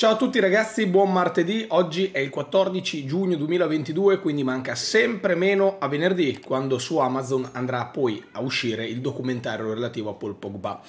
Ciao a tutti ragazzi, buon martedì. Oggi è il 14 giugno 2022, quindi manca sempre meno a venerdì, quando su Amazon andrà poi a uscire il documentario relativo a Paul Pogba.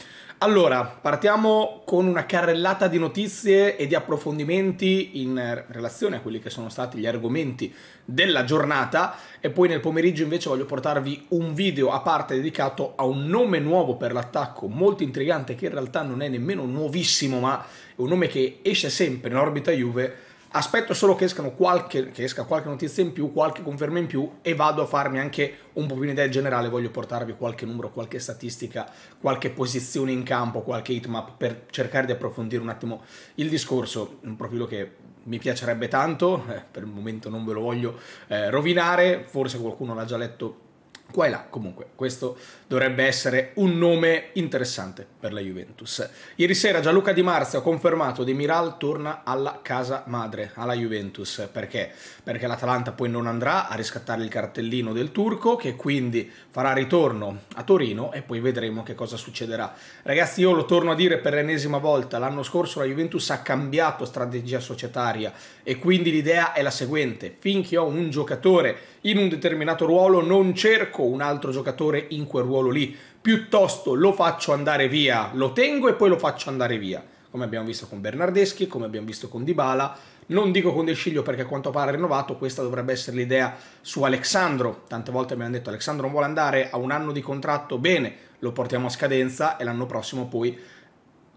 Allora, partiamo con una carrellata di notizie e di approfondimenti in relazione a quelli che sono stati gli argomenti della giornata e poi nel pomeriggio invece voglio portarvi un video a parte dedicato a un nome nuovo per l'attacco, molto intrigante che in realtà non è nemmeno nuovissimo, ma un nome che esce sempre in orbita Juve, aspetto solo che, qualche, che, esca qualche notizia in più, qualche conferma in più e vado a farmi anche un po' più un'idea generale, voglio portarvi qualche numero, qualche statistica, qualche posizione in campo, qualche heatmap per cercare di approfondire un attimo il discorso, un profilo che mi piacerebbe tanto, eh, per il momento non ve lo voglio eh, rovinare, forse qualcuno l'ha già letto qua e là. Comunque, questo dovrebbe essere un nome interessante per la Juventus. Ieri sera Gianluca Di Marzio ha confermato De Miral torna alla casa madre, alla Juventus. Perché? Perché l'Atalanta poi non andrà a riscattare il cartellino del turco, che quindi farà ritorno a Torino e poi vedremo che cosa succederà. Ragazzi, io lo torno a dire per l'ennesima volta, l'anno scorso la Juventus ha cambiato strategia societaria e quindi l'idea è la seguente. Finché ho un giocatore in un determinato ruolo non cerco cerco un altro giocatore in quel ruolo lì, piuttosto lo faccio andare via, lo tengo e poi lo faccio andare via, come abbiamo visto con Bernardeschi, come abbiamo visto con Dybala, non dico con Del Sciglio perché a quanto pare rinnovato, questa dovrebbe essere l'idea su Alexandro, tante volte abbiamo detto Alexandro non vuole andare a un anno di contratto, bene, lo portiamo a scadenza e l'anno prossimo poi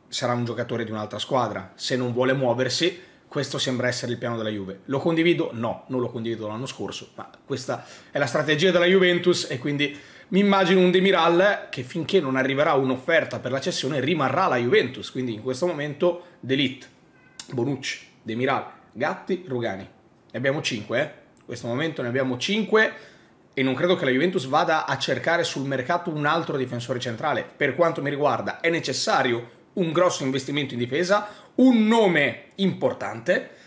sarà un giocatore di un'altra squadra, se non vuole muoversi questo sembra essere il piano della Juve. Lo condivido? No, non lo condivido l'anno scorso, ma questa è la strategia della Juventus e quindi mi immagino un Demiral che finché non arriverà un'offerta per la cessione rimarrà la Juventus, quindi in questo momento Delit, Bonucci, Demiral, Gatti, Rugani. Ne abbiamo 5, eh? In questo momento ne abbiamo 5 e non credo che la Juventus vada a cercare sul mercato un altro difensore centrale. Per quanto mi riguarda è necessario un grosso investimento in difesa, un nome importante.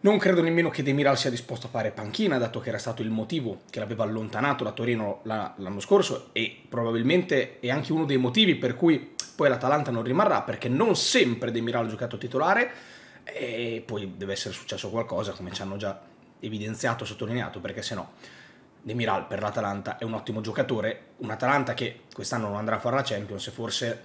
Non credo nemmeno che De Miral sia disposto a fare panchina, dato che era stato il motivo che l'aveva allontanato da Torino l'anno scorso e probabilmente è anche uno dei motivi per cui poi l'Atalanta non rimarrà, perché non sempre De Miral ha giocato titolare e poi deve essere successo qualcosa, come ci hanno già evidenziato, sottolineato, perché se no De Miral per l'Atalanta è un ottimo giocatore, un Atalanta che quest'anno non andrà a fare la Champions e forse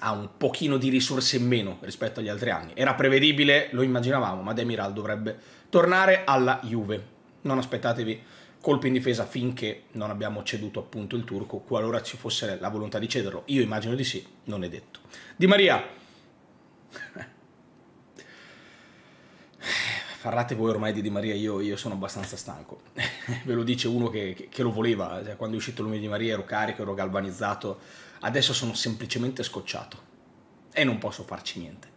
ha un pochino di risorse in meno rispetto agli altri anni. Era prevedibile, lo immaginavamo, ma Demiral dovrebbe tornare alla Juve. Non aspettatevi colpi in difesa finché non abbiamo ceduto appunto il turco, qualora ci fosse la volontà di cederlo. Io immagino di sì, non è detto. Di Maria. parlate voi ormai di Di Maria, io, io sono abbastanza stanco. Ve lo dice uno che, che lo voleva, cioè, quando è uscito l'Ume di Maria ero carico, ero galvanizzato, adesso sono semplicemente scocciato e non posso farci niente.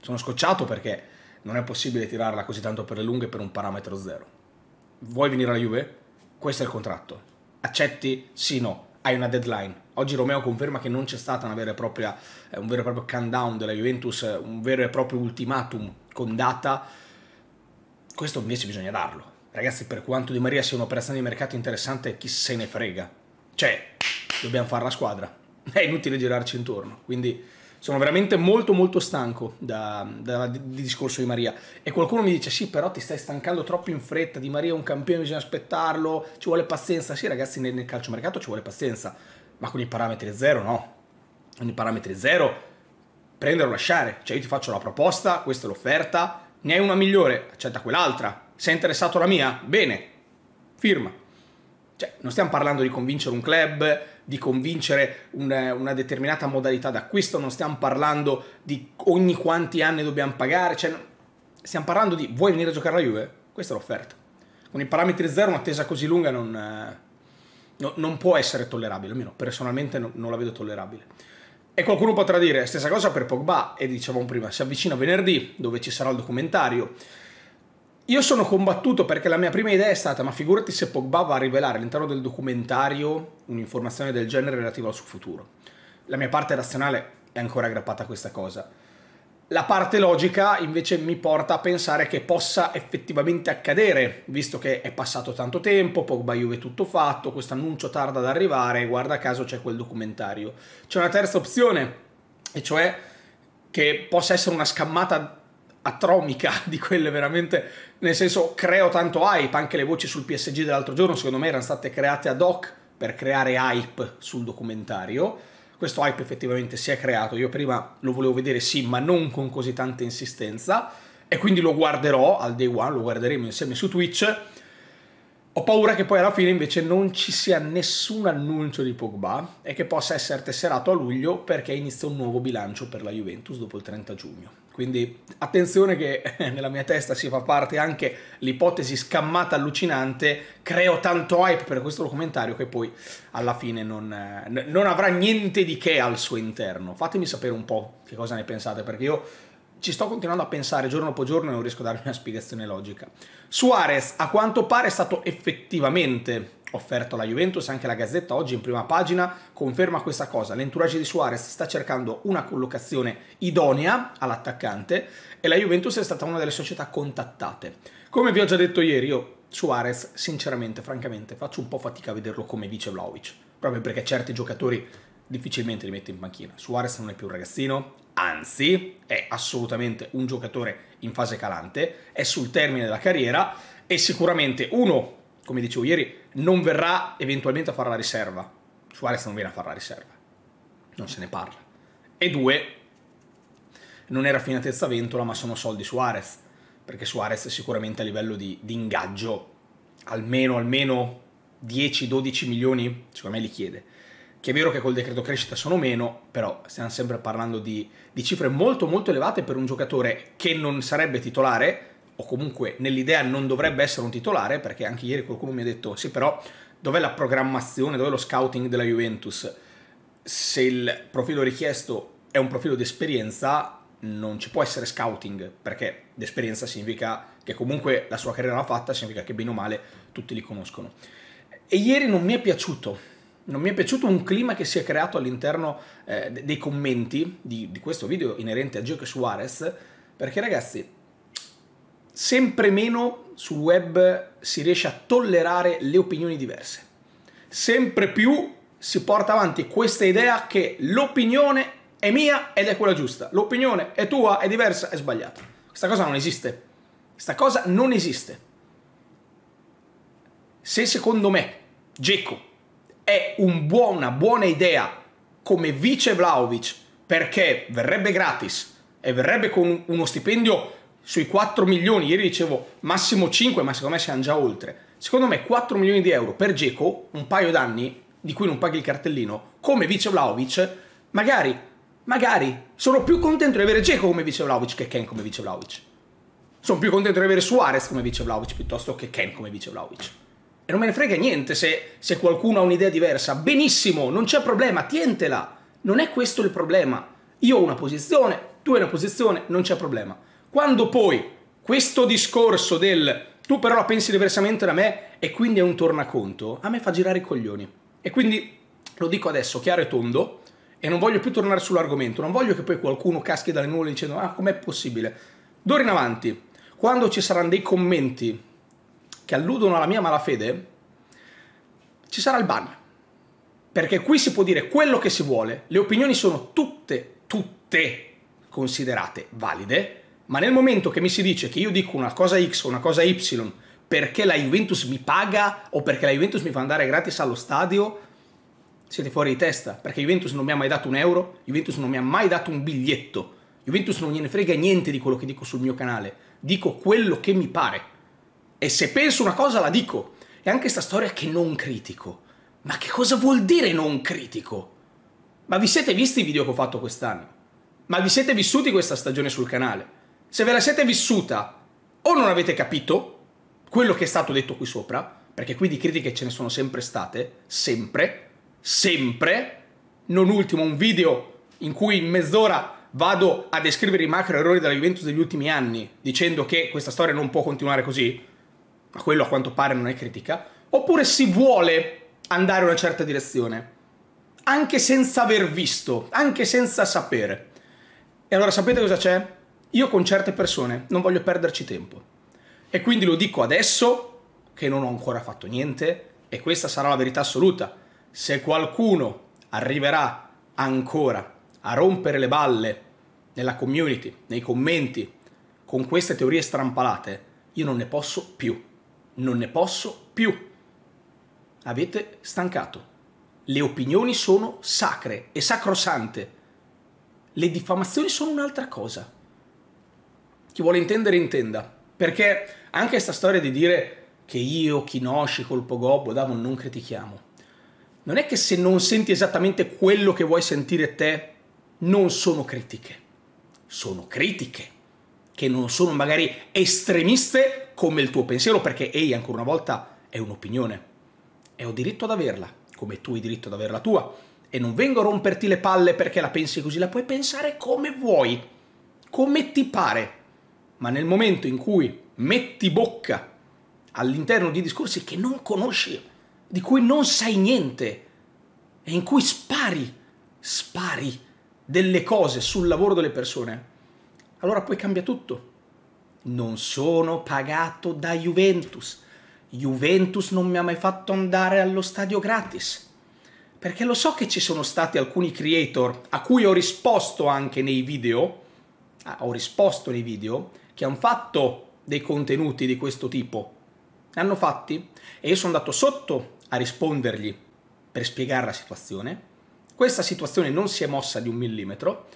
Sono scocciato perché non è possibile tirarla così tanto per le lunghe per un parametro zero. Vuoi venire alla Juve? Questo è il contratto. Accetti? Sì, no. Hai una deadline. Oggi Romeo conferma che non c'è stato eh, un vero e proprio countdown della Juventus, un vero e proprio ultimatum con data questo invece bisogna darlo. Ragazzi, per quanto Di Maria sia un'operazione di mercato interessante, chi se ne frega. Cioè, dobbiamo fare la squadra. È inutile girarci intorno. Quindi sono veramente molto molto stanco del di discorso di Maria. E qualcuno mi dice, sì, però ti stai stancando troppo in fretta. Di Maria è un campione, bisogna aspettarlo. Ci vuole pazienza. Sì, ragazzi, nel, nel mercato ci vuole pazienza. Ma con i parametri zero no. Con i parametri zero prendere o lasciare. Cioè io ti faccio la proposta, questa è l'offerta, ne hai una migliore, accetta quell'altra, sei interessato alla mia? Bene, firma. Cioè, non stiamo parlando di convincere un club, di convincere una, una determinata modalità d'acquisto, non stiamo parlando di ogni quanti anni dobbiamo pagare, cioè, stiamo parlando di vuoi venire a giocare alla Juve? Questa è l'offerta. Con i parametri zero un'attesa così lunga non, eh, no, non può essere tollerabile, almeno personalmente no, non la vedo tollerabile. E qualcuno potrà dire stessa cosa per Pogba, e dicevamo prima, si avvicina venerdì, dove ci sarà il documentario. Io sono combattuto perché la mia prima idea è stata, ma figurati se Pogba va a rivelare all'interno del documentario un'informazione del genere relativa al suo futuro. La mia parte razionale è ancora aggrappata a questa cosa. La parte logica invece mi porta a pensare che possa effettivamente accadere, visto che è passato tanto tempo, Pogba Juve è tutto fatto, questo annuncio tarda ad arrivare, guarda caso c'è quel documentario. C'è una terza opzione, e cioè che possa essere una scammata atromica di quelle veramente, nel senso creo tanto hype, anche le voci sul PSG dell'altro giorno secondo me erano state create ad hoc per creare hype sul documentario questo hype effettivamente si è creato. Io prima lo volevo vedere sì, ma non con così tanta insistenza e quindi lo guarderò al day one, lo guarderemo insieme su Twitch. Ho paura che poi alla fine invece non ci sia nessun annuncio di Pogba e che possa essere tesserato a luglio perché inizia un nuovo bilancio per la Juventus dopo il 30 giugno. Quindi attenzione che nella mia testa si fa parte anche l'ipotesi scammata allucinante, creo tanto hype per questo documentario che poi alla fine non, eh, non, avrà niente di che al suo interno. Fatemi sapere un po' che cosa ne pensate perché io ci sto continuando a pensare giorno dopo giorno e non riesco a darmi una spiegazione logica. Suarez a quanto pare è stato effettivamente offerto alla Juventus, anche la Gazzetta oggi in prima pagina conferma questa cosa. L'entourage di Suarez sta cercando una collocazione idonea all'attaccante e la Juventus è stata una delle società contattate. Come vi ho già detto ieri, io Suarez, sinceramente, francamente, faccio un po' fatica a vederlo come dice Vlaovic, proprio perché certi giocatori difficilmente li mette in panchina. Suarez non è più un ragazzino, anzi, è assolutamente un giocatore in fase calante, è sul termine della carriera e sicuramente uno come dicevo ieri, non verrà eventualmente a fare la riserva. Suarez non viene a fare la riserva, non se ne parla. E due, non è raffinatezza ventola, ma sono soldi Suarez, perché Suarez sicuramente a livello di, di ingaggio almeno, almeno 10-12 milioni, secondo me li chiede. Che è vero che col decreto crescita sono meno, però stiamo sempre parlando di, di cifre molto molto elevate per un giocatore che non sarebbe titolare, o comunque nell'idea non dovrebbe essere un titolare, perché anche ieri qualcuno mi ha detto sì però dov'è la programmazione, dov'è lo scouting della Juventus? Se il profilo richiesto è un profilo di esperienza non ci può essere scouting, perché d'esperienza significa che comunque la sua carriera l'ha fatta, significa che bene o male tutti li conoscono. E ieri non mi è piaciuto, non mi è piaciuto un clima che si è creato all'interno eh, dei commenti di, di, questo video inerente a Gioche Suarez, perché ragazzi sempre meno sul web si riesce a tollerare le opinioni diverse. Sempre più si porta avanti questa idea che l'opinione è mia ed è quella giusta, l'opinione è tua, è diversa, è sbagliata. Questa cosa non esiste. Questa cosa non esiste. Se secondo me Geco è un buon, una buona idea come vice Vlaovic perché verrebbe gratis e verrebbe con uno stipendio sui 4 milioni, ieri dicevo massimo 5, ma secondo me siamo già oltre. Secondo me 4 milioni di euro per Geco, un paio d'anni, di cui non paghi il cartellino, come vice Vlaovic, magari, magari, sono più contento di avere Geco come vice Vlaovic che Ken come vice Vlaovic. Sono più contento di avere Suarez come vice Vlaovic piuttosto che Ken come vice Vlaovic. E non me ne frega niente se, se qualcuno ha un'idea diversa. Benissimo, non c'è problema, tientela. Non è questo il problema. Io ho una posizione, tu hai una posizione, non c'è problema. Quando poi questo discorso del tu però la pensi diversamente da me e quindi è un tornaconto, a me fa girare i coglioni. E quindi lo dico adesso chiaro e tondo e non voglio più tornare sull'argomento, non voglio che poi qualcuno caschi dalle nuvole dicendo ah com'è possibile. D'ora in avanti, quando ci saranno dei commenti che alludono alla mia malafede, ci sarà il ban. Perché qui si può dire quello che si vuole, le opinioni sono tutte, tutte considerate valide ma nel momento che mi si dice che io dico una cosa X o una cosa Y perché la Juventus mi paga o perché la Juventus mi fa andare gratis allo stadio, siete fuori di testa, perché Juventus non mi ha mai dato un euro, Juventus non mi ha mai dato un biglietto, Juventus non gliene frega niente di quello che dico sul mio canale, dico quello che mi pare. E se penso una cosa la dico. E anche sta storia che non critico. Ma che cosa vuol dire non critico? Ma vi siete visti i video che ho fatto quest'anno? Ma vi siete vissuti questa stagione sul canale? se ve la siete vissuta o non avete capito quello che è stato detto qui sopra, perché qui di critiche ce ne sono sempre state, sempre, sempre, non ultimo un video in cui in mezz'ora vado a descrivere i macro errori della Juventus degli ultimi anni, dicendo che questa storia non può continuare così, ma quello a quanto pare non è critica, oppure si vuole andare in una certa direzione, anche senza aver visto, anche senza sapere. E allora sapete cosa c'è? Io con certe persone non voglio perderci tempo. E quindi lo dico adesso, che non ho ancora fatto niente, e questa sarà la verità assoluta. Se qualcuno arriverà ancora a rompere le balle nella community, nei commenti, con queste teorie strampalate, io non ne posso più. Non ne posso più. Avete stancato. Le opinioni sono sacre e sacrosante. Le diffamazioni sono un'altra cosa. Chi vuole intendere, intenda. Perché anche questa storia di dire che io, Kinoshi, Colpo Gobbo, Davon non critichiamo. Non è che se non senti esattamente quello che vuoi sentire te, non sono critiche. Sono critiche, che non sono magari estremiste come il tuo pensiero, perché, ehi, ancora una volta, è un'opinione. E ho diritto ad averla, come tu hai diritto ad averla tua. E non vengo a romperti le palle perché la pensi così, la puoi pensare come vuoi, come ti pare ma nel momento in cui metti bocca all'interno di discorsi che non conosci, di cui non sai niente e in cui spari, spari delle cose sul lavoro delle persone, allora poi cambia tutto. Non sono pagato da Juventus. Juventus non mi ha mai fatto andare allo stadio gratis. Perché lo so che ci sono stati alcuni creator a cui ho risposto anche nei video, ah, ho risposto nei video, che hanno fatto dei contenuti di questo tipo. Ne hanno fatti e io sono andato sotto a rispondergli per spiegare la situazione. Questa situazione non si è mossa di un millimetro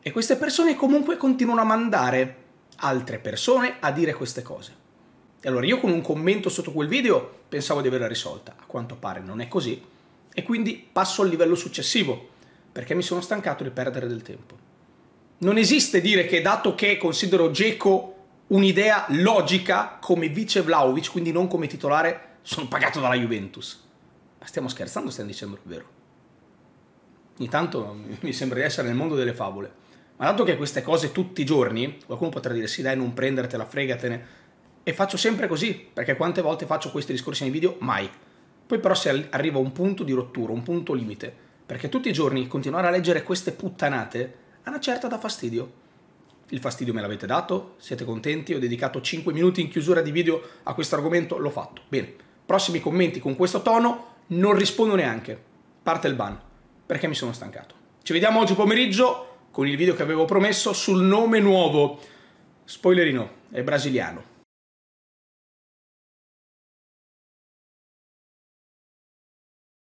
e queste persone comunque continuano a mandare altre persone a dire queste cose. E allora io con un commento sotto quel video pensavo di averla risolta, a quanto pare non è così, e quindi passo al livello successivo, perché mi sono stancato di perdere del tempo. Non esiste dire che dato che considero Geco un'idea logica come vice Vlaovic, quindi non come titolare, sono pagato dalla Juventus. Ma stiamo scherzando, stiamo dicendo il vero. Ogni tanto mi sembra di essere nel mondo delle favole. Ma dato che queste cose tutti i giorni, qualcuno potrà dire sì dai non prendertela, fregatene. E faccio sempre così, perché quante volte faccio questi discorsi nei video? Mai. Poi però si arriva a un punto di rottura, un punto limite. Perché tutti i giorni continuare a leggere queste puttanate a una certa dà fastidio. Il fastidio me l'avete dato? Siete contenti? Ho dedicato 5 minuti in chiusura di video a questo argomento? L'ho fatto. Bene. Prossimi commenti con questo tono non rispondo neanche. Parte il ban. Perché mi sono stancato. Ci vediamo oggi pomeriggio con il video che avevo promesso sul nome nuovo. Spoilerino, è brasiliano.